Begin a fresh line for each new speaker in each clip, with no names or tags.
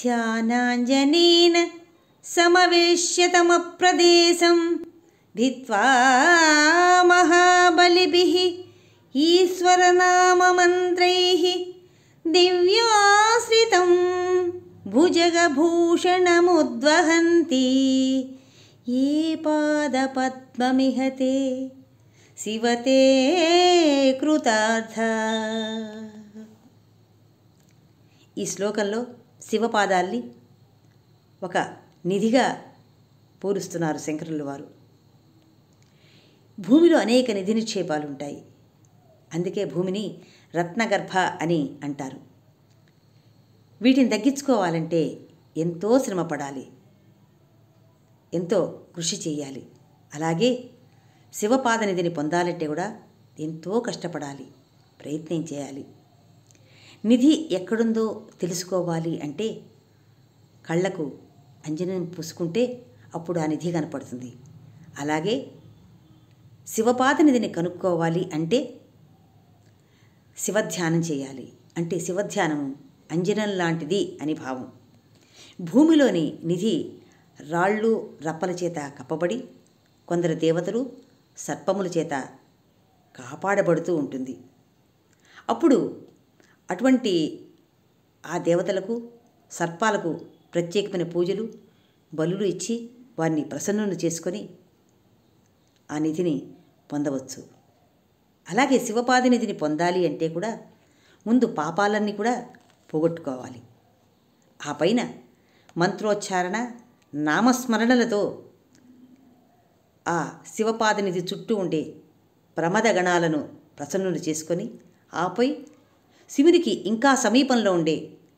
ध्यानाञ्जनेन समवेश्यतमप्रदेशं भित्त्वा महाबलिभिः ईश्वरनाममन्त्रैः दिव्याश्रितं भुजगभूषणमुद्वहन्ति ये पादपद्ममिहते शिवते कृतार्थ ते
శివపాదాల్ని ఒక నిధిగా పూరుస్తున్నారు శంకరుల వారు భూమిలో అనేక నిధి నిక్షేపాలు ఉంటాయి అందుకే భూమిని రత్నగర్భ అని అంటారు వీటిని తగ్గించుకోవాలంటే ఎంతో శ్రమపడాలి ఎంతో కృషి చేయాలి అలాగే శివపాద నిధిని పొందాలంటే కూడా ఎంతో కష్టపడాలి ప్రయత్నం చేయాలి నిధి ఎక్కడుందో తెలుసుకోవాలి అంటే కళ్ళకు అంజనం పూసుకుంటే అప్పుడు ఆ నిధి కనపడుతుంది అలాగే శివపాద నిధిని కనుక్కోవాలి అంటే శివధ్యానం చేయాలి అంటే శివధ్యానం అంజనం లాంటిది అని భావం భూమిలోని నిధి రాళ్ళు రప్పల చేత కప్పబడి కొందరు దేవతలు సర్పముల చేత కాపాడబడుతూ ఉంటుంది అప్పుడు అటువంటి ఆ దేవతలకు సర్పాలకు ప్రత్యేకమైన పూజలు బలులు ఇచ్చి వారిని ప్రసన్నులు చేసుకొని ఆ నిధిని పొందవచ్చు అలాగే శివపాది నిధిని పొందాలి అంటే కూడా ముందు పాపాలన్నీ కూడా పోగొట్టుకోవాలి ఆ పైన మంత్రోచ్చారణ నామస్మరణలతో ఆ శివపాదనిధి చుట్టూ ఉండే ప్రమద గణాలను ప్రసన్నులు చేసుకొని ఆపై శివునికి ఇంకా సమీపంలో ఉండే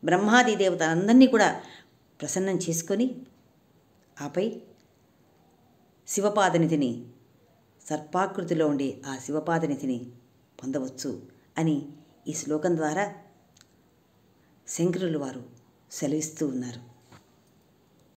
బ్రహ్మాది దేవతలందరినీ కూడా ప్రసన్నం చేసుకొని ఆపై శివపాదనిధిని సర్పాకృతిలో ఉండే ఆ శివపాదనిధిని పొందవచ్చు అని ఈ శ్లోకం ద్వారా శంకరులు వారు సెలవిస్తూ ఉన్నారు